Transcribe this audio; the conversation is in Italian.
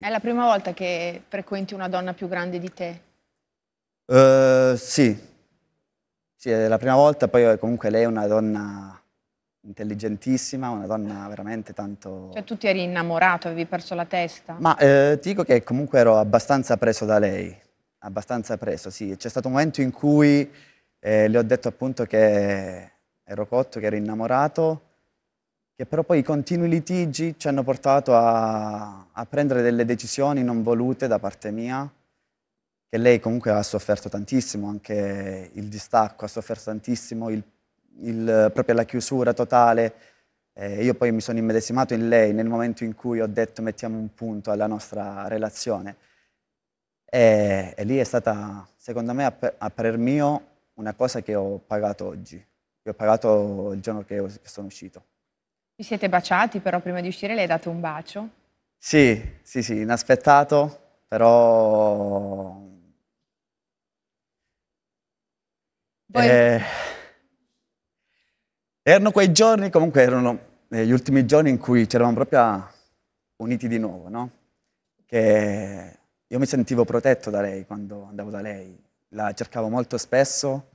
È la prima volta che frequenti una donna più grande di te? Uh, sì. sì, è la prima volta, poi eh, comunque lei è una donna intelligentissima, una donna veramente tanto... Cioè tu ti eri innamorato, avevi perso la testa? Ma eh, ti dico che comunque ero abbastanza preso da lei, abbastanza preso, sì. C'è stato un momento in cui eh, le ho detto appunto che ero cotto, che ero innamorato che però poi i continui litigi ci hanno portato a, a prendere delle decisioni non volute da parte mia, che lei comunque ha sofferto tantissimo, anche il distacco, ha sofferto tantissimo, il, il, proprio la chiusura totale. Eh, io poi mi sono immedesimato in lei nel momento in cui ho detto mettiamo un punto alla nostra relazione. E, e lì è stata, secondo me, a, a, parer mio, una cosa che ho pagato oggi, che ho pagato il giorno che sono uscito. Vi siete baciati però prima di uscire, le hai dato un bacio? Sì, sì, sì, inaspettato, però... Poi... Eh... Erano quei giorni, comunque erano eh, gli ultimi giorni in cui ci eravamo proprio uniti di nuovo, no? Che io mi sentivo protetto da lei quando andavo da lei, la cercavo molto spesso